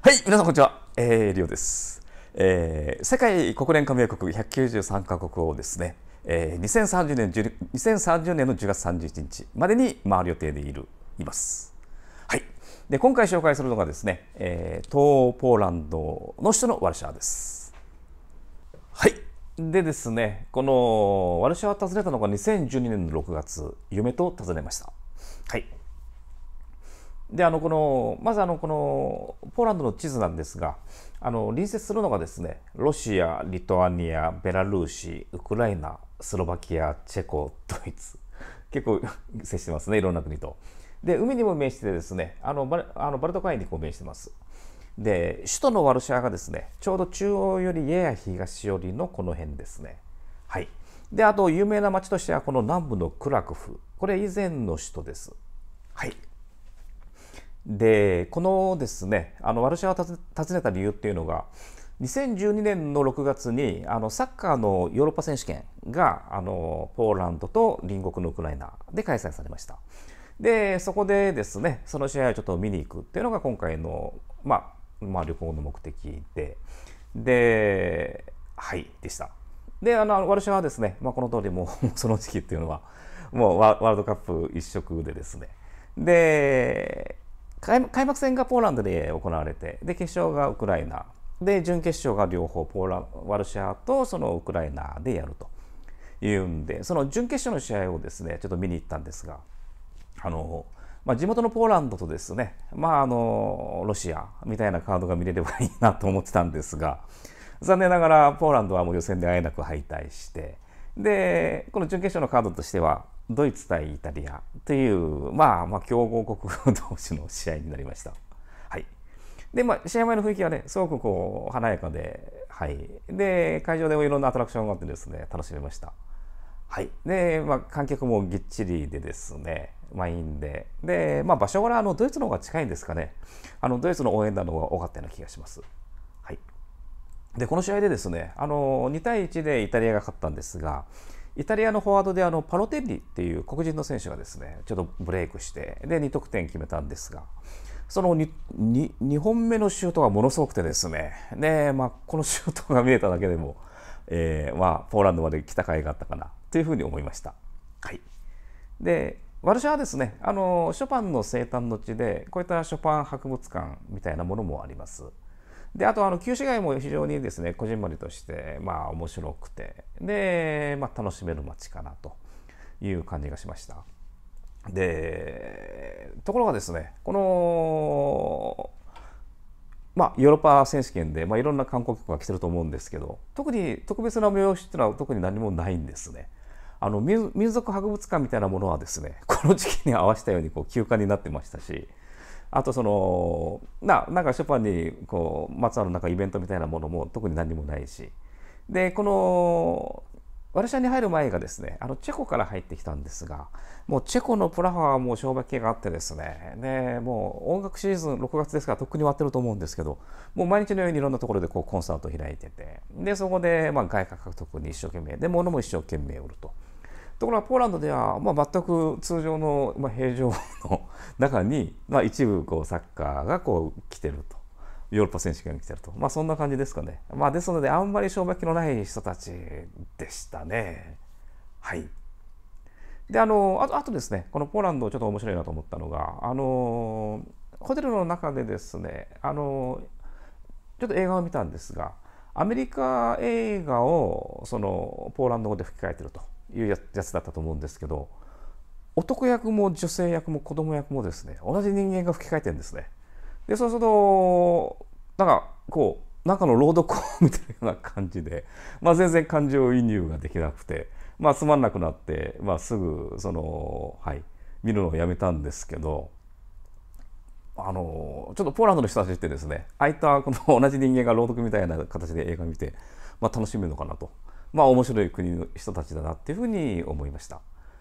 はい、皆さんこんにちは。えー、リオです。えー、世界国連加盟国193カ国をですね、えー、2030年2030年の10月31日までに回る予定でいるいます。はい。で今回紹介するのがですね、えー、東ポーランドの首都のワルシャワです。はい。でですね、このワルシャワ訪ねたのが2012年の6月、夢と訪ねました。はい。であのこのまずあのこのポーランドの地図なんですがあの隣接するのがですねロシアリトアニアベラルーシウクライナスロバキアチェコドイツ結構接してますねいろんな国と。で海にも面してですねあのバあのバルト海にこう面してます。で首都のワルシャワがですねちょうど中央よりやや東寄りのこの辺ですね。はいであと有名な町としてはこの南部のクラクフこれ以前の首都です。はいでこのですねあの私が訪ねた理由っていうのが2012年の6月にあのサッカーのヨーロッパ選手権があのポーランドと隣国のウクライナで開催されました。でそこでですねその試合をちょっと見に行くっていうのが今回の、まあ、まあ旅行の目的でではいでした。であの私はですね、まあ、この通りもう その時期っていうのはもうワールドカップ一色でですねで開幕戦がポーランドで行われてで決勝がウクライナで準決勝が両方ポーラワルシャーとそのウクライナでやるというんでその準決勝の試合をですねちょっと見に行ったんですがあの、まあ、地元のポーランドとですね、まあ、あのロシアみたいなカードが見れればいいなと思ってたんですが残念ながらポーランドはもう予選であえなく敗退してでこの準決勝のカードとしてはドイツ対イタリアという、まあ、まあ強豪国同士の試合になりました。はい、で、まあ、試合前の雰囲気はねすごくこう華やかで,、はい、で会場でもいろんなアトラクションがあってですね楽しめました。はいでまあ、観客もぎっちりでですねい員でで、まあ、場所柄あのドイツの方が近いんですかねあのドイツの応援団の方が多かったような気がします。はい、でこの試合でですねあの2対1でイタリアが勝ったんですがイタリアのフォワードであのパロテッリっていう黒人の選手がですねちょっとブレイクしてで2得点決めたんですがその 2, 2, 本目のシュートがものすごくてですねで、まあ、このシュートが見えただけでも、えーまあ、ポーランドまで来た甲斐があったかなというふうに思いました。はい、でワルシャはですねあのショパンの生誕の地でこういったショパン博物館みたいなものもあります。であとあの旧市街も非常にですねこじんまりとしてまあ面白くてで、まあ、楽しめる街かなという感じがしました。でところがですねこのまあ、ヨーロッパ選手権で、まあ、いろんな観光客が来てると思うんですけど特に特別な催しっていうのは特に何もないんですね。あの民族博物館みたいなものはですねこの時期に合わせたようにこう休館になってましたしあとそのななんかショパンにこうまつわるなんかイベントみたいなものも特に何もないしでこのワルシャに入る前がですねあのチェコから入ってきたんですがもうチェコのプラハはもう商売系があってですねでもう音楽シーズン6月ですからとっくに終わってると思うんですけどもう毎日のようにいろんなところでこうコンサートを開いててでそこでまあ外貨獲得に一生懸命で物も一生懸命売ると。ところがポーランドでは、まあ、全く通常の、まあ、平常の中に、まあ、一部こうサッカーがこう来てるとヨーロッパ選手権が来てると、まあ、そんな感じですかね、まあ、ですのであんまり障壁のない人たちでしたねはいであのあとあとですねこのポーランドちょっと面白いなと思ったのがあのホテルの中でですねあのちょっと映画を見たんですがアメリカ映画をそのポーランド語で吹き替えてるというやつだったと思うんですけど男役も女性役も子供役もですね同じ人間が吹き替えてるんですね。でそうするとなんかこう中の朗読みたいな感じで、まあ、全然感情移入ができなくて、まあ、つまんなくなって、まあ、すぐその、はい、見るのをやめたんですけど。あのちょっとポーランドの人たちってですねああいったこの同じ人間が朗読みたいな形で映画見て、まあ、楽しめるのかなと、まあ、面白い国の人たちだなっていうふうに思いました、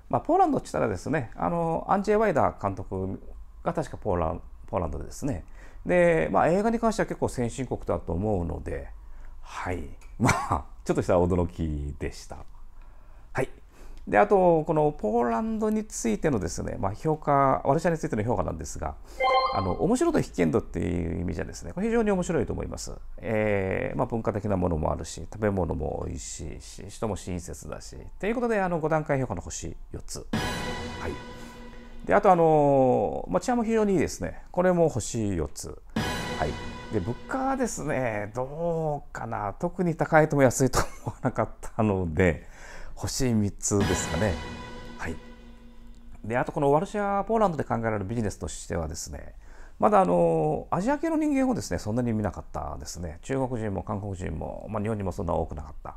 まあ、ポーランドって言ったらですねあのアンジェ・ワイダー監督が確かポーランポーランドでですねで、まあ、映画に関しては結構先進国だと思うのではいまあちょっとした驚きでした。はいであとこのポーランドについてのですね、まあ、評価ワルシャについての評価なんですがあの面白と危険度っていう意味じゃですねこれ非常に面白いと思います、えーまあ、文化的なものもあるし食べ物も美味しいし人も親切だしということであの5段階評価の星4つ、はい、であとあの、まあ、治安も非常にいいですねこれも星4つ、はい、で物価はですねどうかな特に高いとも安いとも思わなかったので星3つですかね。はい、であとこのワルシャポーランドで考えられるビジネスとしてはですねまだあのアジア系の人間をですねそんなに見なかったですね中国人も韓国人も、まあ、日本人もそんな多くなかったっ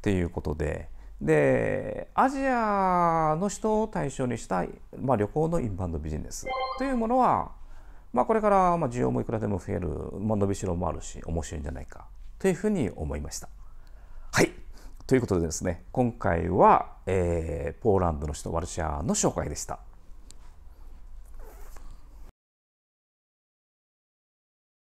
ていうことで。でアジアの人を対象にした、まあ、旅行のインバウンドビジネスというものは、まあ、これからまあ需要もいくらでも増える、まあ、伸びしろもあるし面白いんじゃないかというふうに思いました。ということでですね今回は、えー、ポーランドの首都ワルシャワの紹介でした。